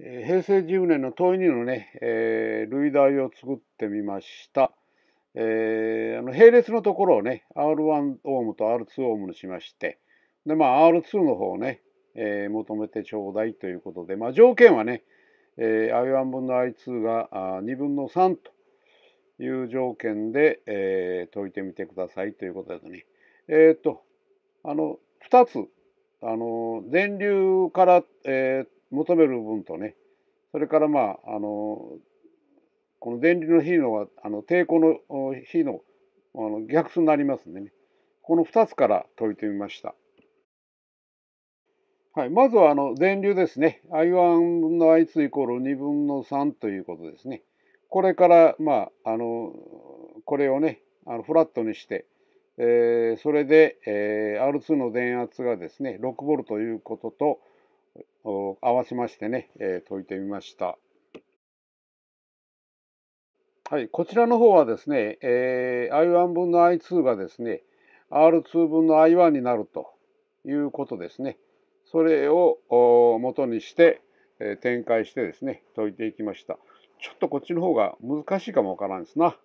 平成10年の問い2のね、えー、類題を作ってみました。えー、あの並列のところをね、R1 オームと R2 オームにしまして、で、まあ、R2 の方をね、えー、求めてちょうだいということで、まあ、条件はね、えー、I1 分の I2 があ2分の3という条件で、えー、解いてみてくださいということですね。えー、っと、あの、2つ、あの、電流から、えー、求める分とねそれからまああのこの電流の比のはあの抵抗の比のあの逆数になりますんでねこの2つから解いてみました。はい、まずはあの電流ですね。I1 分の I2 イコール2分の3ということですね。これから、まあ、あのこれをねあのフラットにして、えー、それで、えー、R2 の電圧がですね 6V ということと合わせましてね、えー、解いてみました。はい、こちらの方はですね、えー、I1 分の I2 がですね、R2 分の I1 になるということですね。それを元にして、えー、展開してですね、解いていきました。ちょっとこっちの方が難しいかもわからんですな。